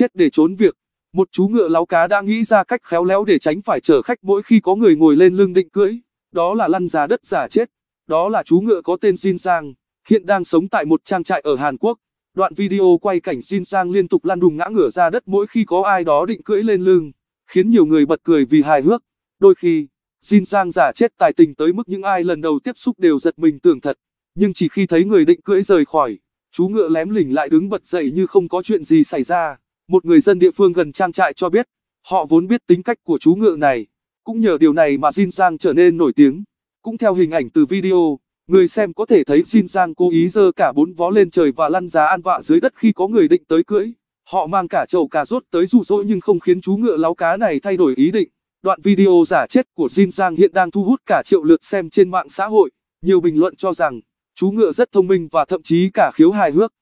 chết để trốn việc. Một chú ngựa láo cá đã nghĩ ra cách khéo léo để tránh phải chở khách mỗi khi có người ngồi lên lưng định cưỡi. Đó là lăn ra đất giả chết. Đó là chú ngựa có tên Jin Sang, hiện đang sống tại một trang trại ở Hàn Quốc. Đoạn video quay cảnh Jin Sang liên tục lăn đùng ngã ngửa ra đất mỗi khi có ai đó định cưỡi lên lưng, khiến nhiều người bật cười vì hài hước. Đôi khi, Jin Sang giả chết tài tình tới mức những ai lần đầu tiếp xúc đều giật mình tưởng thật. Nhưng chỉ khi thấy người định cưỡi rời khỏi, chú ngựa lém lỉnh lại đứng bật dậy như không có chuyện gì xảy ra. Một người dân địa phương gần trang trại cho biết, họ vốn biết tính cách của chú ngựa này. Cũng nhờ điều này mà Jin Giang trở nên nổi tiếng. Cũng theo hình ảnh từ video, người xem có thể thấy Jin Giang cố ý giơ cả bốn vó lên trời và lăn giá an vạ dưới đất khi có người định tới cưỡi. Họ mang cả chậu cà rốt tới dụ dỗ nhưng không khiến chú ngựa láo cá này thay đổi ý định. Đoạn video giả chết của Jin Giang hiện đang thu hút cả triệu lượt xem trên mạng xã hội. Nhiều bình luận cho rằng, chú ngựa rất thông minh và thậm chí cả khiếu hài hước.